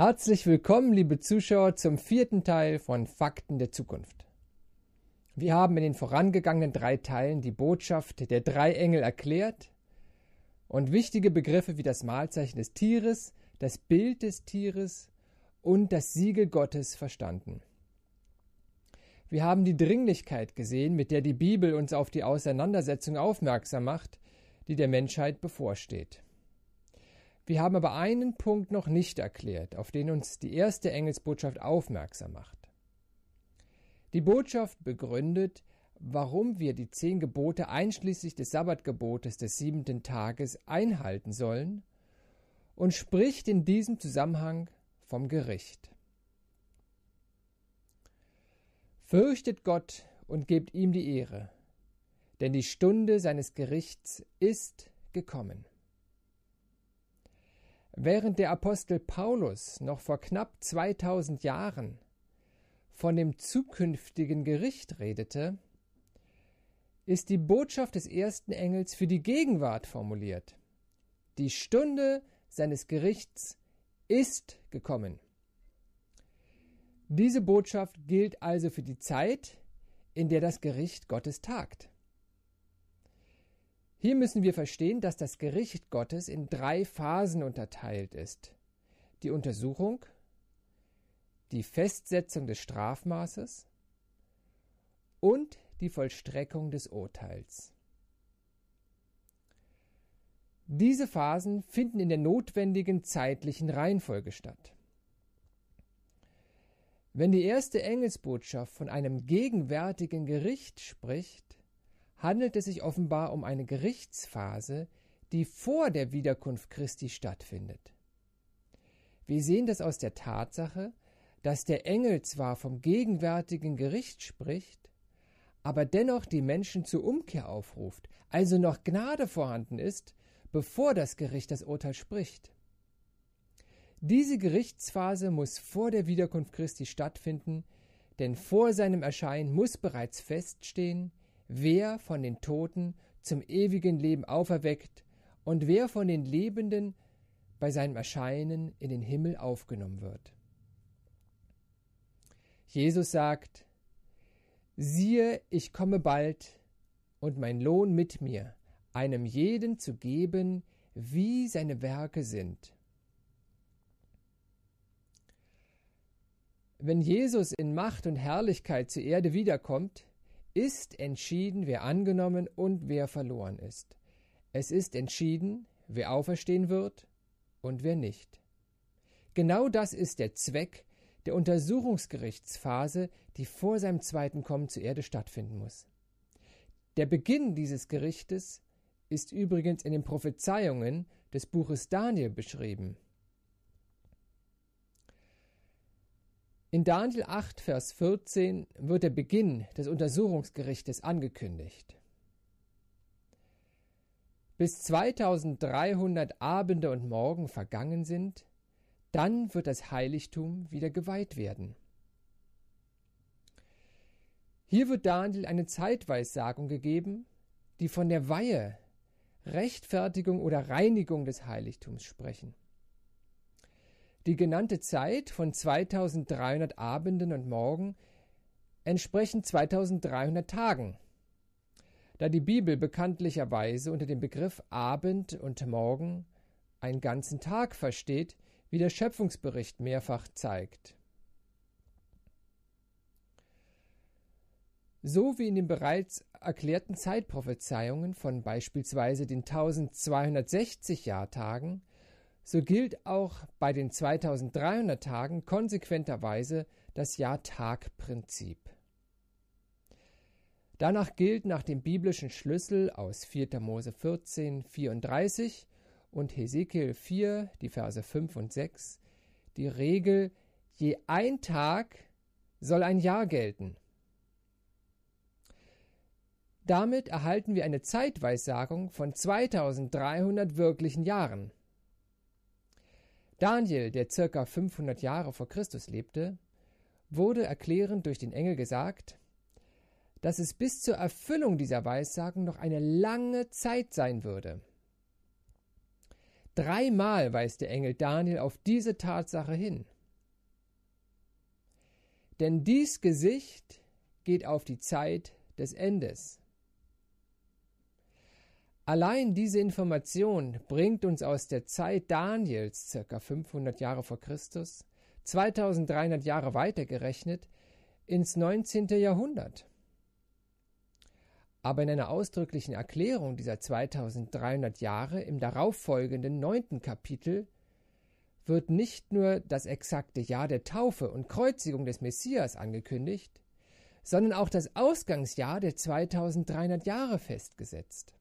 Herzlich willkommen, liebe Zuschauer, zum vierten Teil von Fakten der Zukunft. Wir haben in den vorangegangenen drei Teilen die Botschaft der drei Engel erklärt und wichtige Begriffe wie das Mahlzeichen des Tieres, das Bild des Tieres und das Siegel Gottes verstanden. Wir haben die Dringlichkeit gesehen, mit der die Bibel uns auf die Auseinandersetzung aufmerksam macht, die der Menschheit bevorsteht. Wir haben aber einen Punkt noch nicht erklärt, auf den uns die erste Engelsbotschaft aufmerksam macht. Die Botschaft begründet, warum wir die zehn Gebote einschließlich des Sabbatgebotes des siebenten Tages einhalten sollen und spricht in diesem Zusammenhang vom Gericht. Fürchtet Gott und gebt ihm die Ehre, denn die Stunde seines Gerichts ist gekommen. Während der Apostel Paulus noch vor knapp 2000 Jahren von dem zukünftigen Gericht redete, ist die Botschaft des ersten Engels für die Gegenwart formuliert. Die Stunde seines Gerichts ist gekommen. Diese Botschaft gilt also für die Zeit, in der das Gericht Gottes tagt. Hier müssen wir verstehen, dass das Gericht Gottes in drei Phasen unterteilt ist. Die Untersuchung, die Festsetzung des Strafmaßes und die Vollstreckung des Urteils. Diese Phasen finden in der notwendigen zeitlichen Reihenfolge statt. Wenn die erste Engelsbotschaft von einem gegenwärtigen Gericht spricht, handelt es sich offenbar um eine Gerichtsphase, die vor der Wiederkunft Christi stattfindet. Wir sehen das aus der Tatsache, dass der Engel zwar vom gegenwärtigen Gericht spricht, aber dennoch die Menschen zur Umkehr aufruft, also noch Gnade vorhanden ist, bevor das Gericht das Urteil spricht. Diese Gerichtsphase muss vor der Wiederkunft Christi stattfinden, denn vor seinem Erscheinen muss bereits feststehen, wer von den Toten zum ewigen Leben auferweckt und wer von den Lebenden bei seinem Erscheinen in den Himmel aufgenommen wird. Jesus sagt, Siehe, ich komme bald und mein Lohn mit mir, einem jeden zu geben, wie seine Werke sind. Wenn Jesus in Macht und Herrlichkeit zur Erde wiederkommt, ist entschieden, wer angenommen und wer verloren ist. Es ist entschieden, wer auferstehen wird und wer nicht. Genau das ist der Zweck der Untersuchungsgerichtsphase, die vor seinem zweiten Kommen zur Erde stattfinden muss. Der Beginn dieses Gerichtes ist übrigens in den Prophezeiungen des Buches Daniel beschrieben. In Daniel 8, Vers 14 wird der Beginn des Untersuchungsgerichtes angekündigt. Bis 2300 Abende und Morgen vergangen sind, dann wird das Heiligtum wieder geweiht werden. Hier wird Daniel eine Zeitweissagung gegeben, die von der Weihe, Rechtfertigung oder Reinigung des Heiligtums sprechen. Die genannte Zeit von 2300 Abenden und Morgen entsprechen 2300 Tagen. Da die Bibel bekanntlicherweise unter dem Begriff Abend und Morgen einen ganzen Tag versteht, wie der Schöpfungsbericht mehrfach zeigt. So wie in den bereits erklärten Zeitprophezeiungen von beispielsweise den 1260 Jahrtagen so gilt auch bei den 2300 Tagen konsequenterweise das Jahr-Tag-Prinzip. Danach gilt nach dem biblischen Schlüssel aus 4. Mose 14, 34 und Hesekiel 4, die Verse 5 und 6, die Regel, je ein Tag soll ein Jahr gelten. Damit erhalten wir eine Zeitweissagung von 2300 wirklichen Jahren. Daniel, der circa 500 Jahre vor Christus lebte, wurde erklärend durch den Engel gesagt, dass es bis zur Erfüllung dieser Weissagen noch eine lange Zeit sein würde. Dreimal weist der Engel Daniel auf diese Tatsache hin. Denn dies Gesicht geht auf die Zeit des Endes. Allein diese Information bringt uns aus der Zeit Daniels, circa 500 Jahre vor Christus, 2300 Jahre weitergerechnet, ins 19. Jahrhundert. Aber in einer ausdrücklichen Erklärung dieser 2300 Jahre im darauffolgenden 9. Kapitel wird nicht nur das exakte Jahr der Taufe und Kreuzigung des Messias angekündigt, sondern auch das Ausgangsjahr der 2300 Jahre festgesetzt.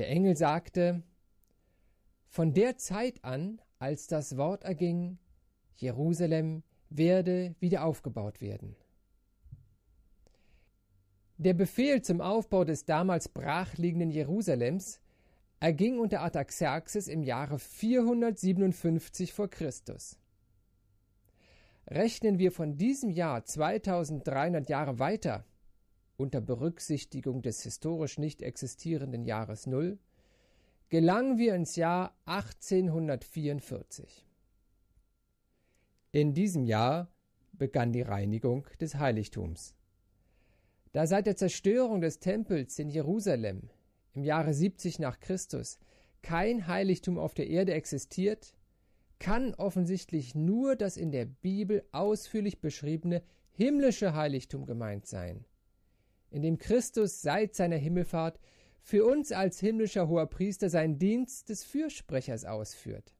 Der Engel sagte, von der Zeit an, als das Wort erging, Jerusalem werde wieder aufgebaut werden. Der Befehl zum Aufbau des damals brachliegenden Jerusalems erging unter Artaxerxes im Jahre 457 vor Christus. Rechnen wir von diesem Jahr 2300 Jahre weiter, unter Berücksichtigung des historisch nicht existierenden Jahres Null, gelangen wir ins Jahr 1844. In diesem Jahr begann die Reinigung des Heiligtums. Da seit der Zerstörung des Tempels in Jerusalem im Jahre 70 nach Christus kein Heiligtum auf der Erde existiert, kann offensichtlich nur das in der Bibel ausführlich beschriebene himmlische Heiligtum gemeint sein, in dem Christus seit seiner Himmelfahrt für uns als himmlischer hoher Priester seinen Dienst des Fürsprechers ausführt.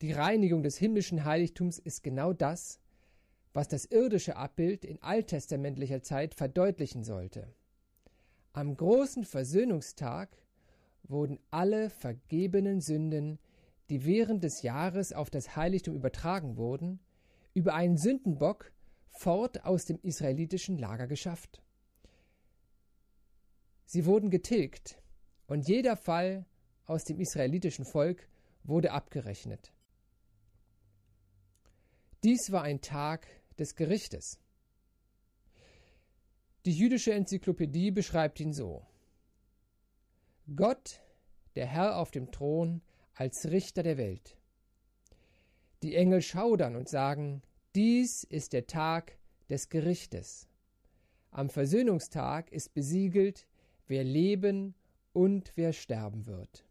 Die Reinigung des himmlischen Heiligtums ist genau das, was das irdische Abbild in alttestamentlicher Zeit verdeutlichen sollte. Am großen Versöhnungstag wurden alle vergebenen Sünden, die während des Jahres auf das Heiligtum übertragen wurden, über einen Sündenbock fort aus dem israelitischen Lager geschafft. Sie wurden getilgt, und jeder Fall aus dem israelitischen Volk wurde abgerechnet. Dies war ein Tag des Gerichtes. Die jüdische Enzyklopädie beschreibt ihn so Gott, der Herr auf dem Thron, als Richter der Welt. Die Engel schaudern und sagen, dies ist der Tag des Gerichtes. Am Versöhnungstag ist besiegelt, wer leben und wer sterben wird.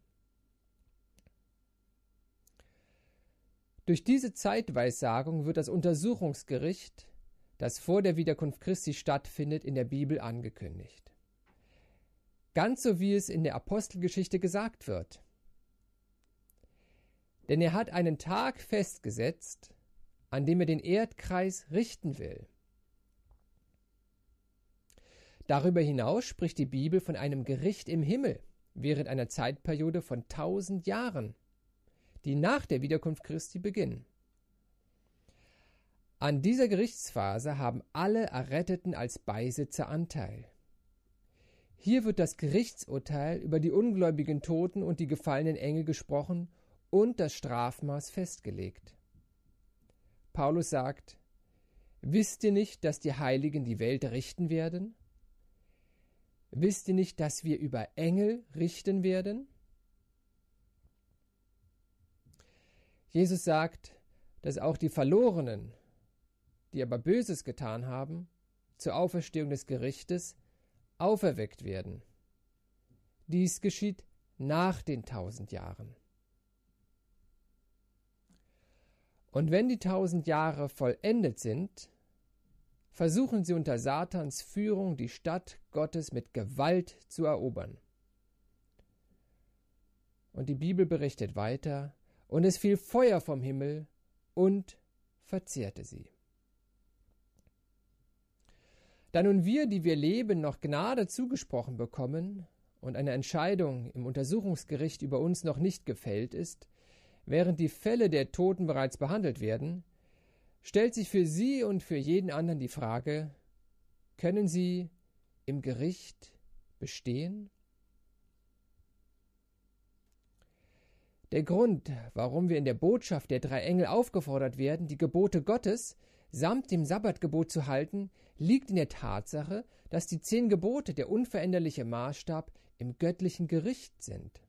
Durch diese Zeitweissagung wird das Untersuchungsgericht, das vor der Wiederkunft Christi stattfindet, in der Bibel angekündigt. Ganz so wie es in der Apostelgeschichte gesagt wird. Denn er hat einen Tag festgesetzt, an dem er den Erdkreis richten will. Darüber hinaus spricht die Bibel von einem Gericht im Himmel während einer Zeitperiode von tausend Jahren, die nach der Wiederkunft Christi beginnen. An dieser Gerichtsphase haben alle Erretteten als Beisitzer Anteil. Hier wird das Gerichtsurteil über die ungläubigen Toten und die gefallenen Engel gesprochen und das Strafmaß festgelegt. Paulus sagt, Wisst ihr nicht, dass die Heiligen die Welt richten werden? Wisst ihr nicht, dass wir über Engel richten werden? Jesus sagt, dass auch die Verlorenen, die aber Böses getan haben, zur Auferstehung des Gerichtes auferweckt werden. Dies geschieht nach den tausend Jahren. Und wenn die tausend Jahre vollendet sind, versuchen sie unter Satans Führung die Stadt Gottes mit Gewalt zu erobern. Und die Bibel berichtet weiter, und es fiel Feuer vom Himmel und verzehrte sie. Da nun wir, die wir leben, noch Gnade zugesprochen bekommen und eine Entscheidung im Untersuchungsgericht über uns noch nicht gefällt ist, Während die Fälle der Toten bereits behandelt werden, stellt sich für Sie und für jeden anderen die Frage, können Sie im Gericht bestehen? Der Grund, warum wir in der Botschaft der drei Engel aufgefordert werden, die Gebote Gottes samt dem Sabbatgebot zu halten, liegt in der Tatsache, dass die zehn Gebote der unveränderliche Maßstab im göttlichen Gericht sind.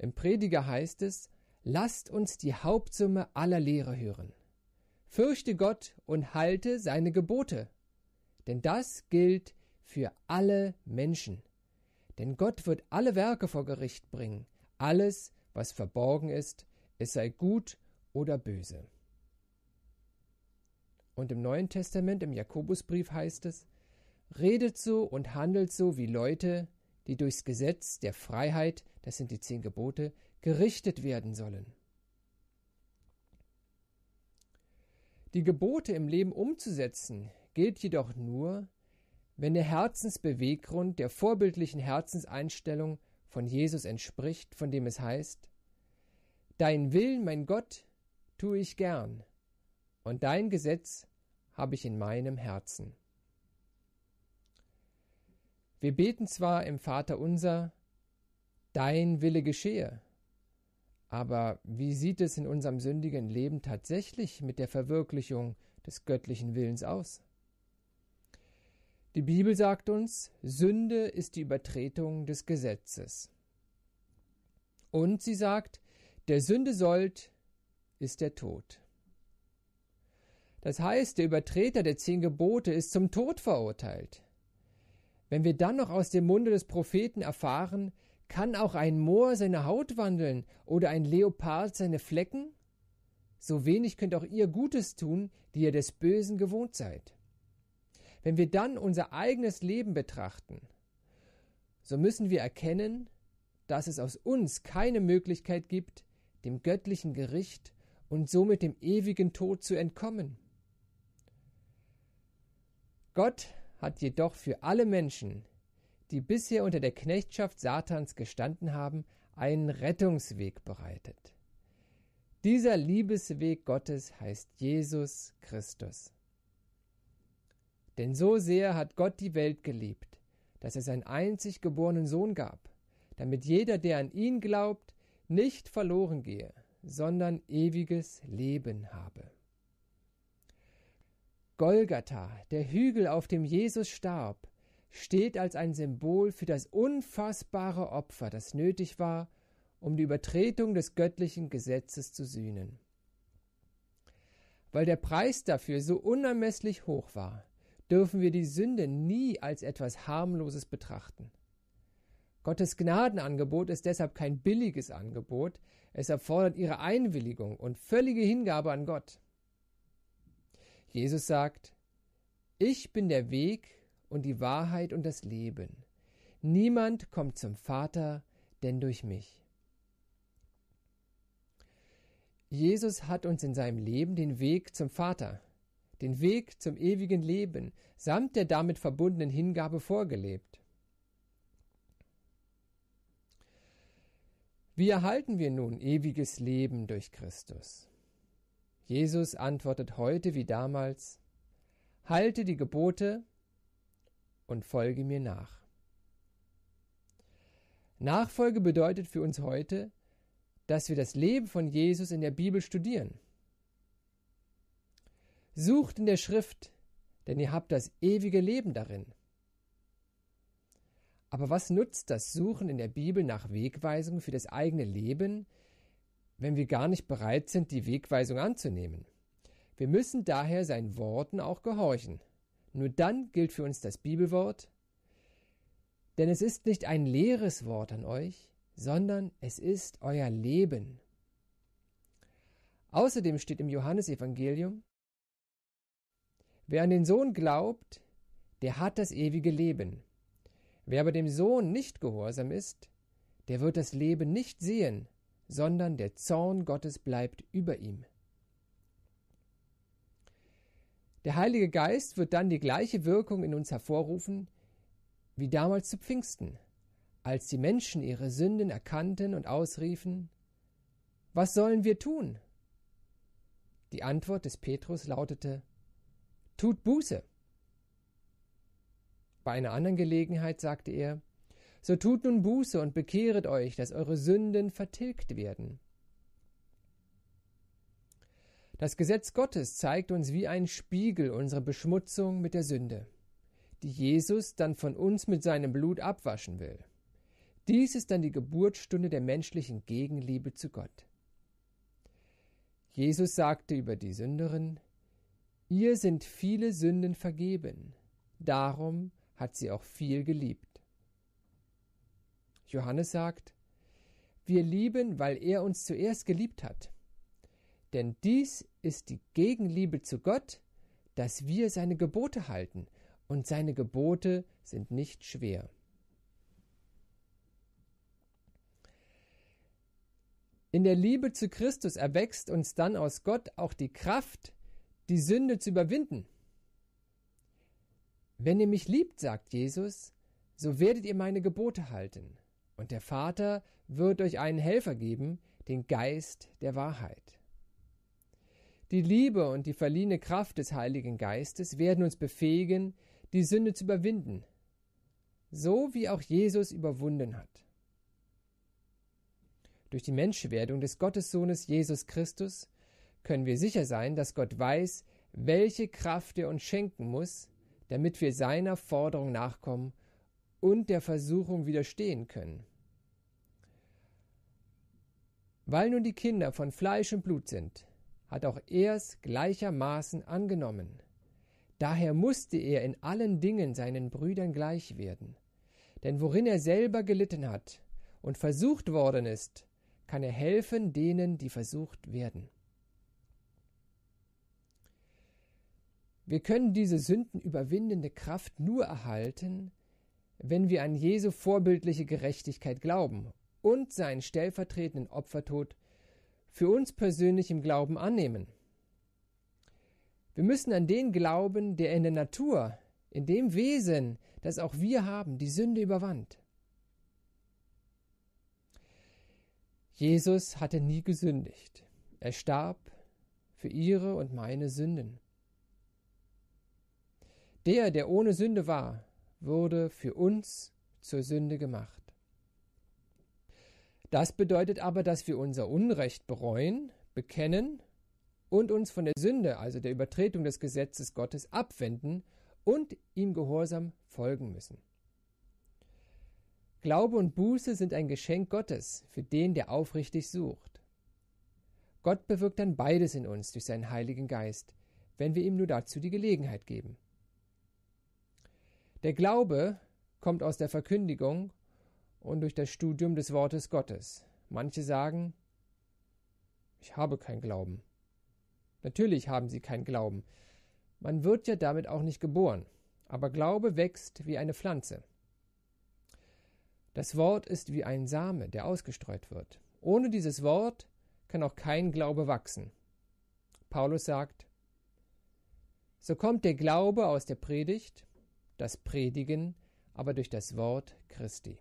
Im Prediger heißt es, lasst uns die Hauptsumme aller Lehre hören. Fürchte Gott und halte seine Gebote. Denn das gilt für alle Menschen. Denn Gott wird alle Werke vor Gericht bringen, alles, was verborgen ist, es sei gut oder böse. Und im Neuen Testament, im Jakobusbrief heißt es, redet so und handelt so wie Leute, die durchs Gesetz der Freiheit, das sind die zehn Gebote, gerichtet werden sollen. Die Gebote im Leben umzusetzen gilt jedoch nur, wenn der Herzensbeweggrund der vorbildlichen Herzenseinstellung von Jesus entspricht, von dem es heißt, Dein Willen, mein Gott, tue ich gern, und dein Gesetz habe ich in meinem Herzen. Wir beten zwar im Vater unser, dein Wille geschehe, aber wie sieht es in unserem sündigen Leben tatsächlich mit der Verwirklichung des göttlichen Willens aus? Die Bibel sagt uns, Sünde ist die Übertretung des Gesetzes. Und sie sagt, der Sünde sollt ist der Tod. Das heißt, der Übertreter der zehn Gebote ist zum Tod verurteilt. Wenn wir dann noch aus dem Munde des Propheten erfahren, kann auch ein Moor seine Haut wandeln oder ein Leopard seine Flecken? So wenig könnt auch ihr Gutes tun, die ihr des Bösen gewohnt seid. Wenn wir dann unser eigenes Leben betrachten, so müssen wir erkennen, dass es aus uns keine Möglichkeit gibt, dem göttlichen Gericht und somit dem ewigen Tod zu entkommen. Gott hat jedoch für alle Menschen, die bisher unter der Knechtschaft Satans gestanden haben, einen Rettungsweg bereitet. Dieser Liebesweg Gottes heißt Jesus Christus. Denn so sehr hat Gott die Welt geliebt, dass er seinen einzig geborenen Sohn gab, damit jeder, der an ihn glaubt, nicht verloren gehe, sondern ewiges Leben habe. Golgatha, der Hügel, auf dem Jesus starb, steht als ein Symbol für das unfassbare Opfer, das nötig war, um die Übertretung des göttlichen Gesetzes zu sühnen. Weil der Preis dafür so unermesslich hoch war, dürfen wir die Sünde nie als etwas harmloses betrachten. Gottes Gnadenangebot ist deshalb kein billiges Angebot, es erfordert ihre Einwilligung und völlige Hingabe an Gott. Jesus sagt, ich bin der Weg und die Wahrheit und das Leben. Niemand kommt zum Vater, denn durch mich. Jesus hat uns in seinem Leben den Weg zum Vater, den Weg zum ewigen Leben samt der damit verbundenen Hingabe vorgelebt. Wie erhalten wir nun ewiges Leben durch Christus? Jesus antwortet heute wie damals, Halte die Gebote und folge mir nach. Nachfolge bedeutet für uns heute, dass wir das Leben von Jesus in der Bibel studieren. Sucht in der Schrift, denn ihr habt das ewige Leben darin. Aber was nutzt das Suchen in der Bibel nach Wegweisungen für das eigene Leben, wenn wir gar nicht bereit sind, die Wegweisung anzunehmen. Wir müssen daher seinen Worten auch gehorchen. Nur dann gilt für uns das Bibelwort, denn es ist nicht ein leeres Wort an euch, sondern es ist euer Leben. Außerdem steht im Johannesevangelium, wer an den Sohn glaubt, der hat das ewige Leben. Wer aber dem Sohn nicht gehorsam ist, der wird das Leben nicht sehen, sondern der Zorn Gottes bleibt über ihm. Der Heilige Geist wird dann die gleiche Wirkung in uns hervorrufen wie damals zu Pfingsten, als die Menschen ihre Sünden erkannten und ausriefen, was sollen wir tun? Die Antwort des Petrus lautete, tut Buße. Bei einer anderen Gelegenheit sagte er, so tut nun Buße und bekehret euch, dass eure Sünden vertilgt werden. Das Gesetz Gottes zeigt uns wie ein Spiegel unsere Beschmutzung mit der Sünde, die Jesus dann von uns mit seinem Blut abwaschen will. Dies ist dann die Geburtsstunde der menschlichen Gegenliebe zu Gott. Jesus sagte über die Sünderin, Ihr sind viele Sünden vergeben, darum hat sie auch viel geliebt. Johannes sagt, wir lieben, weil er uns zuerst geliebt hat. Denn dies ist die Gegenliebe zu Gott, dass wir seine Gebote halten, und seine Gebote sind nicht schwer. In der Liebe zu Christus erwächst uns dann aus Gott auch die Kraft, die Sünde zu überwinden. Wenn ihr mich liebt, sagt Jesus, so werdet ihr meine Gebote halten. Und der Vater wird euch einen Helfer geben, den Geist der Wahrheit. Die Liebe und die verliehene Kraft des Heiligen Geistes werden uns befähigen, die Sünde zu überwinden, so wie auch Jesus überwunden hat. Durch die Menschwerdung des Gottessohnes Jesus Christus können wir sicher sein, dass Gott weiß, welche Kraft er uns schenken muss, damit wir seiner Forderung nachkommen und der Versuchung widerstehen können. Weil nun die Kinder von Fleisch und Blut sind, hat auch er es gleichermaßen angenommen. Daher musste er in allen Dingen seinen Brüdern gleich werden. Denn worin er selber gelitten hat und versucht worden ist, kann er helfen denen, die versucht werden. Wir können diese sündenüberwindende Kraft nur erhalten, wenn wir an Jesu vorbildliche Gerechtigkeit glauben und seinen stellvertretenden Opfertod für uns persönlich im Glauben annehmen. Wir müssen an den glauben, der in der Natur, in dem Wesen, das auch wir haben, die Sünde überwand. Jesus hatte nie gesündigt. Er starb für ihre und meine Sünden. Der, der ohne Sünde war, wurde für uns zur Sünde gemacht. Das bedeutet aber, dass wir unser Unrecht bereuen, bekennen und uns von der Sünde, also der Übertretung des Gesetzes Gottes, abwenden und ihm gehorsam folgen müssen. Glaube und Buße sind ein Geschenk Gottes für den, der aufrichtig sucht. Gott bewirkt dann beides in uns durch seinen Heiligen Geist, wenn wir ihm nur dazu die Gelegenheit geben. Der Glaube kommt aus der Verkündigung und durch das Studium des Wortes Gottes. Manche sagen, ich habe keinen Glauben. Natürlich haben sie keinen Glauben. Man wird ja damit auch nicht geboren, aber Glaube wächst wie eine Pflanze. Das Wort ist wie ein Same, der ausgestreut wird. Ohne dieses Wort kann auch kein Glaube wachsen. Paulus sagt, so kommt der Glaube aus der Predigt, das Predigen aber durch das Wort Christi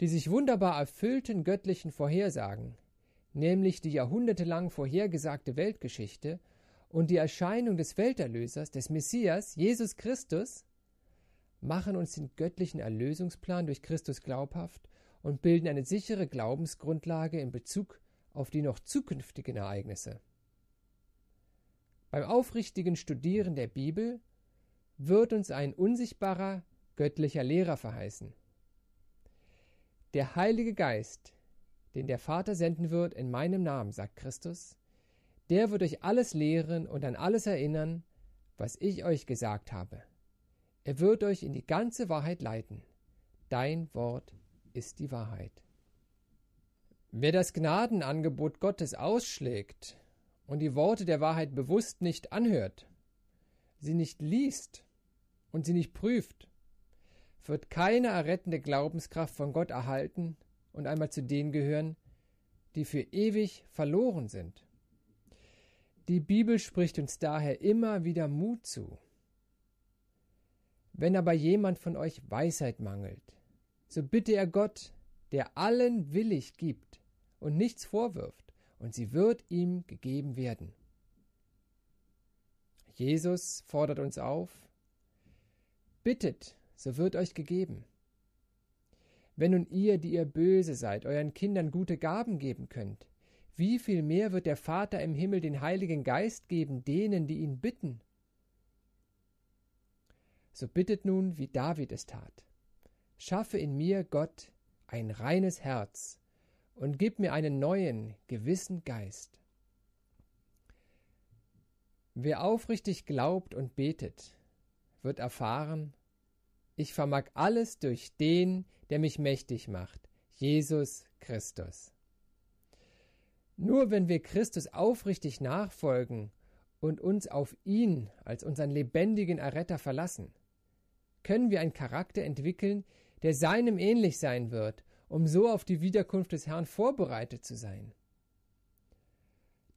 die sich wunderbar erfüllten göttlichen Vorhersagen, nämlich die jahrhundertelang vorhergesagte Weltgeschichte und die Erscheinung des Welterlösers, des Messias, Jesus Christus, machen uns den göttlichen Erlösungsplan durch Christus glaubhaft und bilden eine sichere Glaubensgrundlage in Bezug auf die noch zukünftigen Ereignisse. Beim aufrichtigen Studieren der Bibel wird uns ein unsichtbarer göttlicher Lehrer verheißen. Der Heilige Geist, den der Vater senden wird in meinem Namen, sagt Christus, der wird euch alles lehren und an alles erinnern, was ich euch gesagt habe. Er wird euch in die ganze Wahrheit leiten. Dein Wort ist die Wahrheit. Wer das Gnadenangebot Gottes ausschlägt und die Worte der Wahrheit bewusst nicht anhört, sie nicht liest und sie nicht prüft, wird keine errettende Glaubenskraft von Gott erhalten und einmal zu denen gehören, die für ewig verloren sind. Die Bibel spricht uns daher immer wieder Mut zu. Wenn aber jemand von euch Weisheit mangelt, so bitte er Gott, der allen willig gibt und nichts vorwirft, und sie wird ihm gegeben werden. Jesus fordert uns auf, bittet so wird euch gegeben. Wenn nun ihr, die ihr böse seid, euren Kindern gute Gaben geben könnt, wie viel mehr wird der Vater im Himmel den Heiligen Geist geben denen, die ihn bitten? So bittet nun, wie David es tat. Schaffe in mir, Gott, ein reines Herz und gib mir einen neuen, gewissen Geist. Wer aufrichtig glaubt und betet, wird erfahren, ich vermag alles durch den, der mich mächtig macht, Jesus Christus. Nur wenn wir Christus aufrichtig nachfolgen und uns auf ihn als unseren lebendigen Erretter verlassen, können wir einen Charakter entwickeln, der seinem ähnlich sein wird, um so auf die Wiederkunft des Herrn vorbereitet zu sein.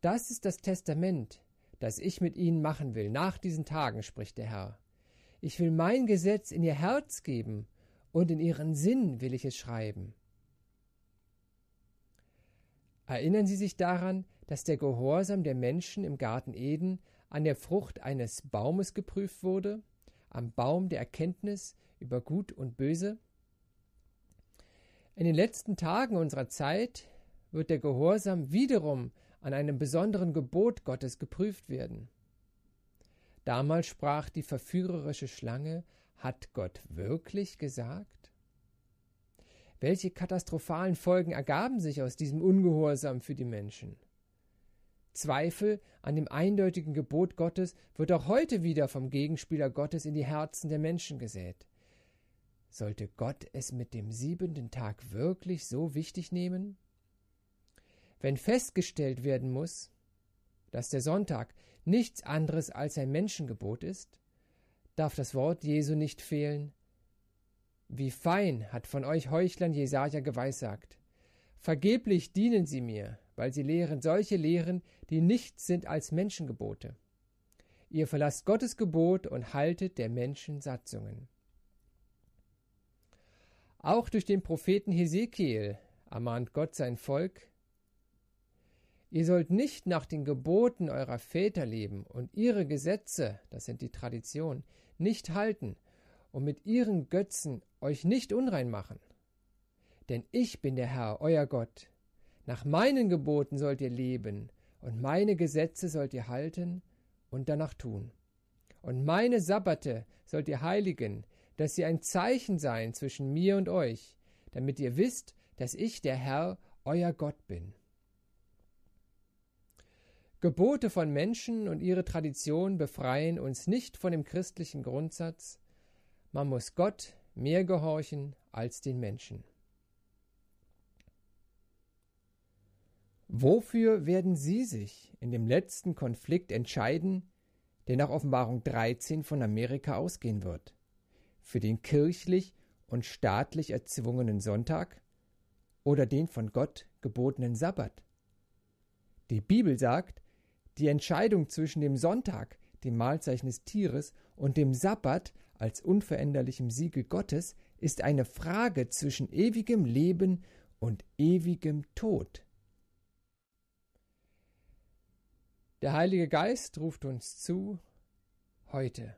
Das ist das Testament, das ich mit ihnen machen will, nach diesen Tagen, spricht der Herr. Ich will mein Gesetz in ihr Herz geben und in ihren Sinn will ich es schreiben. Erinnern Sie sich daran, dass der Gehorsam der Menschen im Garten Eden an der Frucht eines Baumes geprüft wurde, am Baum der Erkenntnis über Gut und Böse? In den letzten Tagen unserer Zeit wird der Gehorsam wiederum an einem besonderen Gebot Gottes geprüft werden. Damals sprach die verführerische Schlange, hat Gott wirklich gesagt? Welche katastrophalen Folgen ergaben sich aus diesem Ungehorsam für die Menschen? Zweifel an dem eindeutigen Gebot Gottes wird auch heute wieder vom Gegenspieler Gottes in die Herzen der Menschen gesät. Sollte Gott es mit dem siebenten Tag wirklich so wichtig nehmen? Wenn festgestellt werden muss, dass der Sonntag nichts anderes als ein Menschengebot ist, darf das Wort Jesu nicht fehlen. Wie fein hat von euch Heuchlern Jesaja geweissagt. Vergeblich dienen sie mir, weil sie lehren solche Lehren, die nichts sind als Menschengebote. Ihr verlasst Gottes Gebot und haltet der Menschen Satzungen. Auch durch den Propheten Hesekiel ermahnt Gott sein Volk, Ihr sollt nicht nach den Geboten eurer Väter leben und ihre Gesetze, das sind die Traditionen, nicht halten und mit ihren Götzen euch nicht unrein machen. Denn ich bin der Herr, euer Gott. Nach meinen Geboten sollt ihr leben und meine Gesetze sollt ihr halten und danach tun. Und meine Sabbate sollt ihr heiligen, dass sie ein Zeichen seien zwischen mir und euch, damit ihr wisst, dass ich der Herr, euer Gott bin. Gebote von Menschen und ihre Tradition befreien uns nicht von dem christlichen Grundsatz, man muss Gott mehr gehorchen als den Menschen. Wofür werden Sie sich in dem letzten Konflikt entscheiden, der nach Offenbarung 13 von Amerika ausgehen wird? Für den kirchlich und staatlich erzwungenen Sonntag oder den von Gott gebotenen Sabbat? Die Bibel sagt, die Entscheidung zwischen dem Sonntag, dem Mahlzeichen des Tieres, und dem Sabbat als unveränderlichem Siegel Gottes ist eine Frage zwischen ewigem Leben und ewigem Tod. Der Heilige Geist ruft uns zu, heute,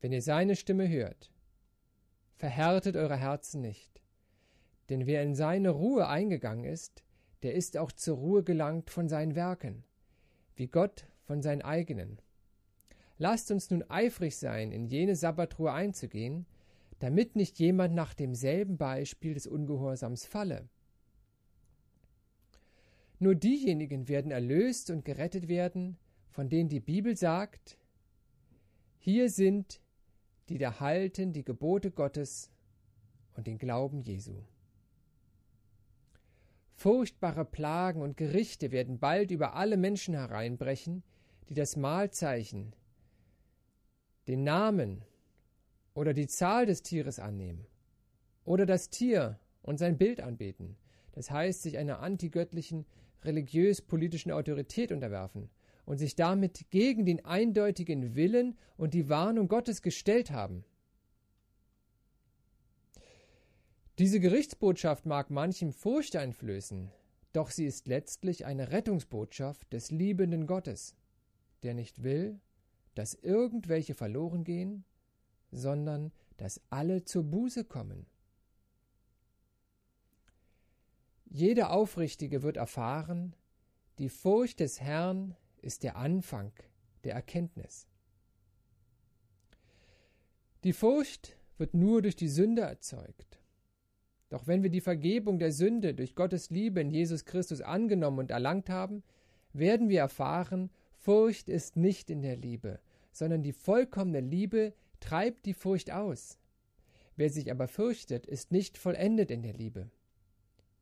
wenn ihr seine Stimme hört, verhärtet eure Herzen nicht, denn wer in seine Ruhe eingegangen ist, der ist auch zur Ruhe gelangt von seinen Werken wie Gott von seinen eigenen. Lasst uns nun eifrig sein, in jene Sabbatruhe einzugehen, damit nicht jemand nach demselben Beispiel des Ungehorsams falle. Nur diejenigen werden erlöst und gerettet werden, von denen die Bibel sagt, hier sind, die da halten die Gebote Gottes und den Glauben Jesu. Furchtbare Plagen und Gerichte werden bald über alle Menschen hereinbrechen, die das Mahlzeichen, den Namen oder die Zahl des Tieres annehmen oder das Tier und sein Bild anbeten, das heißt sich einer antigöttlichen, religiös-politischen Autorität unterwerfen und sich damit gegen den eindeutigen Willen und die Warnung Gottes gestellt haben. Diese Gerichtsbotschaft mag manchem Furcht einflößen, doch sie ist letztlich eine Rettungsbotschaft des liebenden Gottes, der nicht will, dass irgendwelche verloren gehen, sondern dass alle zur Buße kommen. Jeder Aufrichtige wird erfahren, die Furcht des Herrn ist der Anfang der Erkenntnis. Die Furcht wird nur durch die Sünde erzeugt. Doch wenn wir die Vergebung der Sünde durch Gottes Liebe in Jesus Christus angenommen und erlangt haben, werden wir erfahren, Furcht ist nicht in der Liebe, sondern die vollkommene Liebe treibt die Furcht aus. Wer sich aber fürchtet, ist nicht vollendet in der Liebe.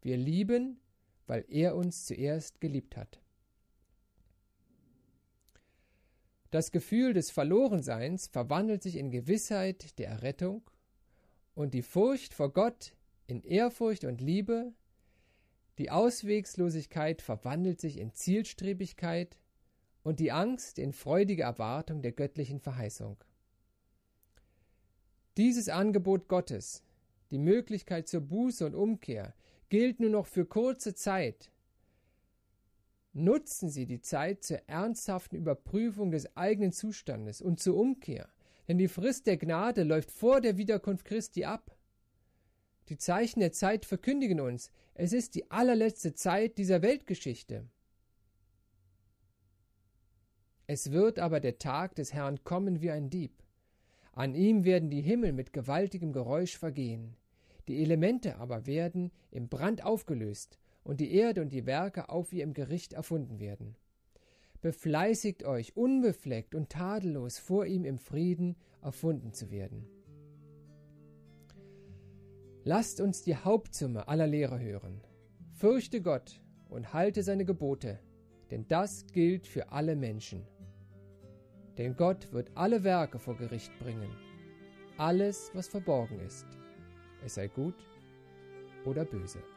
Wir lieben, weil er uns zuerst geliebt hat. Das Gefühl des Verlorenseins verwandelt sich in Gewissheit der Errettung und die Furcht vor Gott in Ehrfurcht und Liebe, die Auswegslosigkeit verwandelt sich in Zielstrebigkeit und die Angst in freudige Erwartung der göttlichen Verheißung. Dieses Angebot Gottes, die Möglichkeit zur Buße und Umkehr, gilt nur noch für kurze Zeit. Nutzen Sie die Zeit zur ernsthaften Überprüfung des eigenen Zustandes und zur Umkehr, denn die Frist der Gnade läuft vor der Wiederkunft Christi ab. Die Zeichen der Zeit verkündigen uns, es ist die allerletzte Zeit dieser Weltgeschichte. Es wird aber der Tag des Herrn kommen wie ein Dieb. An ihm werden die Himmel mit gewaltigem Geräusch vergehen, die Elemente aber werden im Brand aufgelöst, und die Erde und die Werke auf ihr im Gericht erfunden werden. Befleißigt euch, unbefleckt und tadellos vor ihm im Frieden erfunden zu werden. Lasst uns die Hauptsumme aller Lehre hören. Fürchte Gott und halte seine Gebote, denn das gilt für alle Menschen. Denn Gott wird alle Werke vor Gericht bringen, alles, was verborgen ist, es sei gut oder böse.